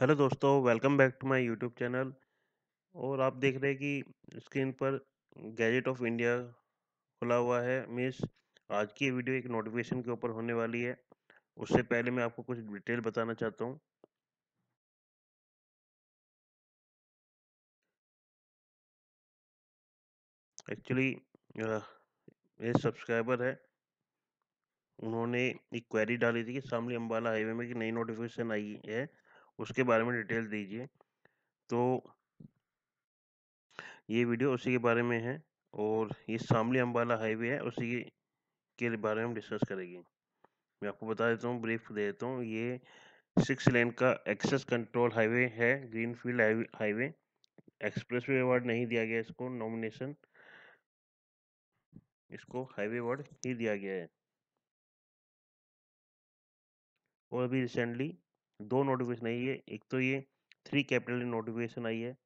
Hello दोस्तों welcome back to my YouTube channel और आप देख रहे हैं कि स्क्रीन पर गैजेट ऑफ इंडिया खुला हुआ है मीन्स आज की वीडियो एक नोटिफिकेशन के ऊपर होने वाली है उससे पहले मैं आपको कुछ डिटेल बताना चाहता हूँ एक्चुअली ये सब्सक्राइबर है उन्होंने एक क्वेरी डाली थी कि शामली अम्बाला हाईवे में कि नई नोटिफिकेशन आई है उसके बारे में डिटेल दीजिए तो ये वीडियो उसी के बारे में है और ये शामली अम्बाला हाईवे है उसी के बारे में हम डिस्कस करेंगे मैं आपको बता देता हूँ ब्रीफ दे देता हूँ ये सिक्स लेन का एक्सेस कंट्रोल हाईवे है green field highway expressway award नहीं दिया गया इसको नॉमिनेशन इसको हाईवे अवार्ड ही दिया गया है और अभी रिसेंटली दो नोटिफिकेशन आई है एक तो ये थ्री कैपिटल नोटिफिकेशन आई है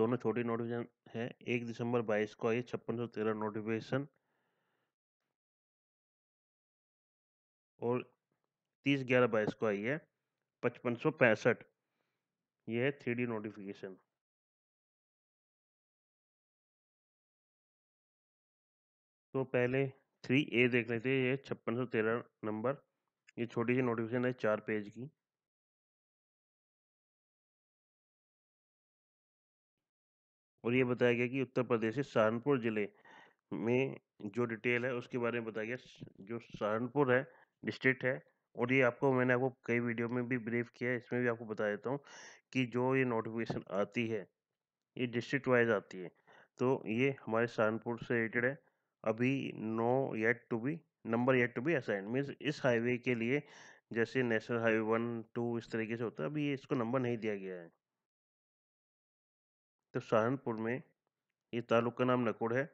दोनों छोटी नोटिफिकेशन है एक दिसंबर बाईस को आई है छप्पन सौ तेरह नोटिफिकेशन और तीस ग्यारह बाईस को आई है पचपन सौ पैंसठ ये है थ्री डी नोटिफिकेशन तो पहले थ्री ए देख लेते हैं ये छप्पन सौ तेरह नंबर ये छोटी सी नोटिफिकेशन है चार पेज की और ये बताया गया कि उत्तर प्रदेश के सहारनपुर जिले में जो डिटेल है उसके बारे में बताया गया जो सहारनपुर है डिस्ट्रिक्ट है और ये आपको मैंने आपको कई वीडियो में भी ब्रीफ किया है इसमें भी आपको बता देता हूँ कि जो ये नोटिफिकेशन आती है ये डिस्ट्रिक्ट वाइज आती है तो ये हमारे सहारनपुर से रिलेटेड है अभी no yet to be number yet to be assign means इस हाईवे के लिए जैसे नेशनल हाईवे वन टू इस तरीके से होता है अभी इसको नंबर नहीं दिया गया है तो सहारनपुर में ये तालुक का नाम नकुड़ है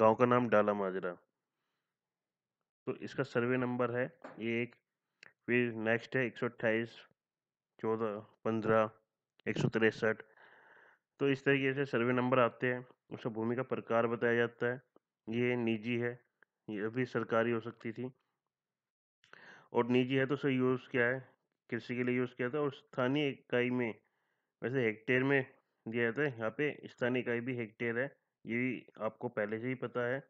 गांव का नाम डाला माजरा तो इसका सर्वे नंबर है ये एक फिर नेक्स्ट है एक सौ अट्ठाईस चौदह पंद्रह एक सौ तिरसठ तो इस तरीके से सर्वे नंबर आते हैं उसका भूमि का प्रकार बताया जाता है ये निजी है ये भी सरकारी हो सकती थी और निजी है तो उसे यूज़ किया है कृषि के लिए यूज़ किया था और स्थानीय इकाई में वैसे हेक्टेयर में दिया जाता है यहाँ पे स्थानीय इकाई भी हेक्टेयर है ये भी आपको पहले से ही पता है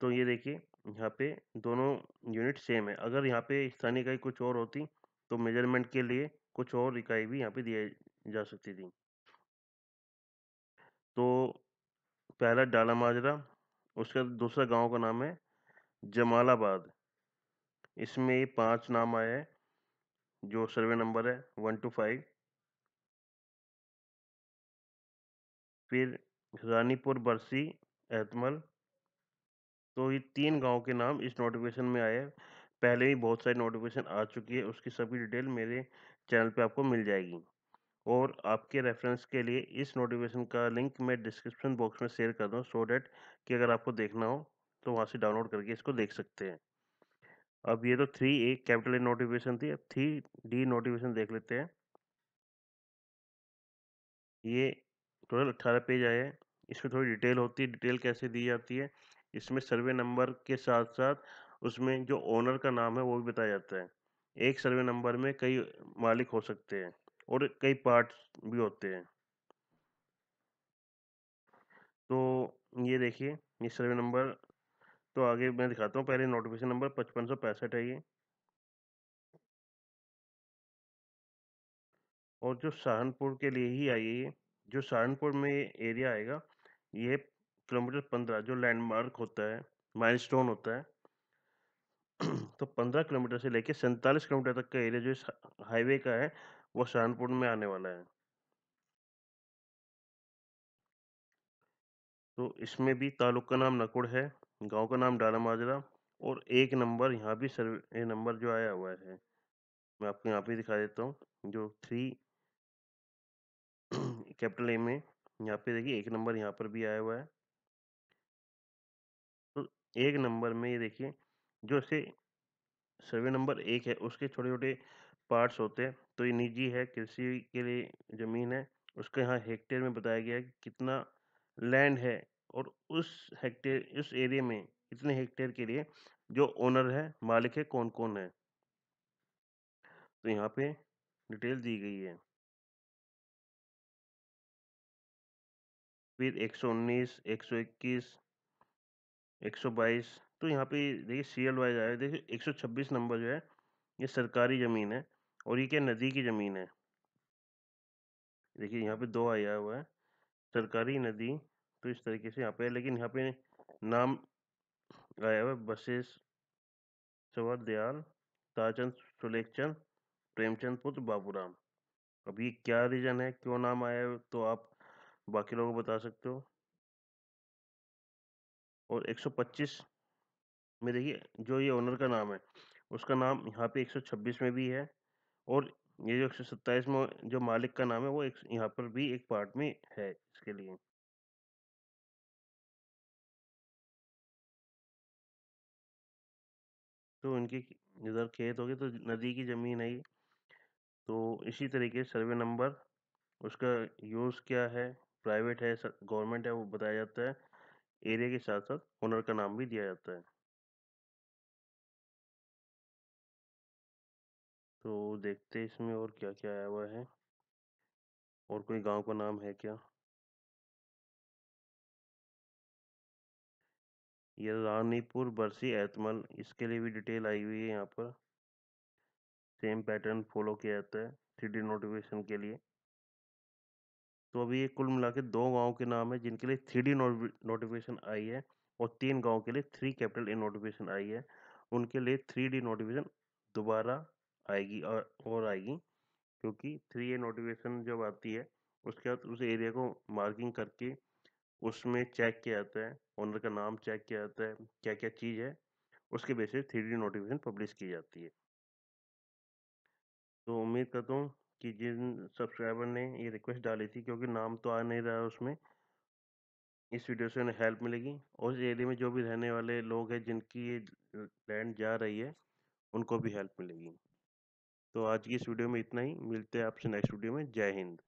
तो ये देखिए यहाँ पे दोनों यूनिट सेम है अगर यहाँ पे स्थानीय इकाई कुछ और होती तो मेजरमेंट के लिए कुछ और इकाई भी यहाँ पे दिया जा सकती थी तो पहला डाला माजरा उसके बाद दूसरा गांव का नाम है जमालाबाद इसमें ये पांच नाम आए हैं जो सर्वे नंबर है वन टू फाइव फिर रानीपुर बरसी एतमल तो ये तीन गांव के नाम इस नोटिफिकेशन में आए हैं पहले ही बहुत सारी नोटिफिकेशन आ चुकी है उसकी सभी डिटेल मेरे चैनल पे आपको मिल जाएगी और आपके रेफरेंस के लिए इस नोटिफिकेशन का लिंक मैं डिस्क्रिप्शन बॉक्स में शेयर कर दूँ सो डैट कि अगर आपको देखना हो तो वहाँ से डाउनलोड करके इसको देख सकते हैं अब ये तो three A capital A notification थी अब थ्री डी नोटिफिकेशन देख लेते हैं ये टोटल अट्ठारह पेज आए हैं इसमें थोड़ी डिटेल होती है डिटेल कैसे दी जाती है इसमें सर्वे नंबर के साथ साथ उसमें जो ओनर का नाम है वो भी बताया जाता है एक सर्वे नंबर में कई मालिक हो सकते हैं और कई पार्ट्स भी होते हैं तो ये देखिए ये सर्वे नंबर तो आगे मैं दिखाता हूँ पहले नोटिफिकेशन नंबर पचपन सौ पैंसठ है ये और जो सहारनपुर के लिए ही आई है जो सहारनपुर में ये एरिया आएगा ये किलोमीटर पंद्रह जो लैंडमार्क होता है माइलस्टोन होता है तो पंद्रह किलोमीटर से लेके सैंतालीस किलोमीटर तक का एरिया जो इस हाईवे का है वो सहारनपुर में आने वाला है तो इसमें भी ताल्लुक का नाम नकुड़ है गांव का नाम डाला माजरा और एक नंबर यहाँ भी सर्वे नंबर जो आया हुआ है मैं आपको यहाँ पे दिखा देता हूँ जो थ्री कैपिटल ए में यहाँ पे देखिए एक नंबर यहाँ पर भी आया हुआ है तो एक नंबर में ये देखिए जो इसे सर्वे नंबर एक है उसके छोटे छोटे पार्ट्स होते हैं तो ये निजी है कृषि के लिए ज़मीन है उसके यहाँ हेक्टेयर में बताया गया है कि कितना लैंड है और उस हेक्टेयर उस एरिए में कितने हेक्टेयर के लिए जो ओनर है मालिक है कौन कौन है तो यहाँ पे डिटेल दी गई है फिर 119, 121, 122 तो यहाँ पे देखिए एल वाइज आया देखिए 126 नंबर जो है ये सरकारी ज़मीन है और ये क्या नदी की जमीन है देखिए यहाँ पे दो आया हुआ है सरकारी नदी तो इस तरीके से यहाँ पे है लेकिन यहाँ पे नाम आया हुआ है बसेस सवर दयाल तारचंद सुलेखचंद प्रेमचंद पुत्र बाबूराम अब ये क्या रीजन है क्यों नाम आया है तो आप बाकी लोगों को बता सकते हो और 125 में देखिए जो ये ओनर का नाम है उसका नाम यहाँ पे 126 में भी है और ये जो एक में जो मालिक का नाम है वो एक यहाँ पर भी एक पार्ट में है इसके लिए। तो उनकी इधर खेत हो गए तो नदी की ज़मीन है तो इसी तरीके से सर्वे नंबर उसका यूज़ क्या है, प्राइवेट है, गवर्नमेंट है वो बताया जाता है। एरिया के साथ-साथ ओनर का नाम भी दिया जाता है। देखते हैं इसमें और क्या क्या आया हुआ है और कोई गांव का नाम है क्या ये रानीपुर बरसी एतमल इसके लिए भी डिटेल आई हुई है यहाँ पर सेम पैटर्न फॉलो किया जाता है थ्री नोटिफिकेशन के लिए तो अभी ये कुल मिला के दो गांव के नाम है जिनके लिए थ्री डी नोटिफिकेशन आई है और तीन गाँव के लिए थ्री कैपिटल ए नोटिफिकेशन आई है उनके लिए थ्री डी नोटिफिकेशन दोबारा आएगी और और आएगी क्योंकि थ्री ए नोटिफिकेशन जब आती है उसके बाद उस एरिया को मार्किंग करके उसमें चेक किया जाता है ओनर का नाम चेक किया जाता है क्या क्या चीज़ है उसके basis three D notification publish की जाती है तो उम्मीद करता हूँ कि जिन सब्सक्राइबर ने ये रिक्वेस्ट डाली थी क्योंकि नाम तो आ नहीं रहा उसमें इस वीडियो से उन्हें हेल्प मिलेगी और उस एरिया में जो भी रहने वाले लोग हैं जिनकी ये लैंड जा रही है उनको भी हेल्प मिलेगी तो आज की इस वीडियो में इतना ही मिलते हैं आपसे नेक्स्ट वीडियो में जय हिंद